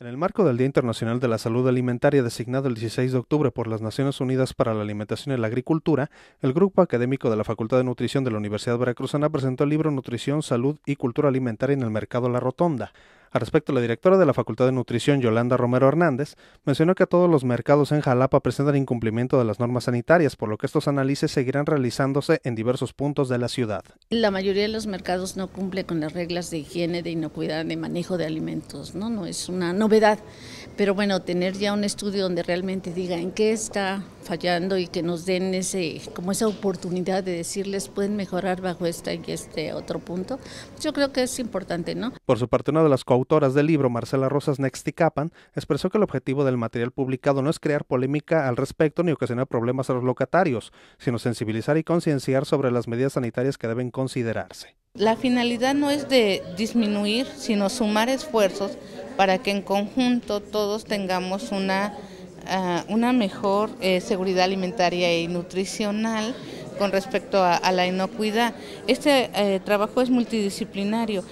En el marco del Día Internacional de la Salud Alimentaria designado el 16 de octubre por las Naciones Unidas para la Alimentación y la Agricultura, el grupo académico de la Facultad de Nutrición de la Universidad Veracruzana presentó el libro Nutrición, Salud y Cultura Alimentaria en el Mercado La Rotonda. Al respecto, la directora de la Facultad de Nutrición, Yolanda Romero Hernández, mencionó que todos los mercados en Jalapa presentan incumplimiento de las normas sanitarias, por lo que estos análisis seguirán realizándose en diversos puntos de la ciudad. La mayoría de los mercados no cumple con las reglas de higiene, de inocuidad, de manejo de alimentos, ¿no? No es una novedad, pero bueno, tener ya un estudio donde realmente diga en qué está fallando y que nos den ese como esa oportunidad de decirles pueden mejorar bajo esta y este otro punto, yo creo que es importante, ¿no? Por su parte, una de las autoras del libro, Marcela Rosas Nexticapan, expresó que el objetivo del material publicado no es crear polémica al respecto ni ocasionar problemas a los locatarios, sino sensibilizar y concienciar sobre las medidas sanitarias que deben considerarse. La finalidad no es de disminuir, sino sumar esfuerzos para que en conjunto todos tengamos una, eh, una mejor eh, seguridad alimentaria y nutricional con respecto a, la inocuidad. Este eh, trabajo es multidisciplinario.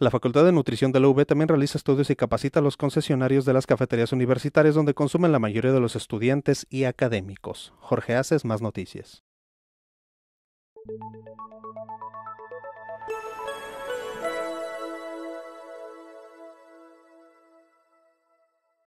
La Facultad de Nutrición de la UB también realiza estudios y capacita a los concesionarios de las cafeterías universitarias donde consumen la mayoría de los estudiantes y académicos. Jorge Haces, más noticias.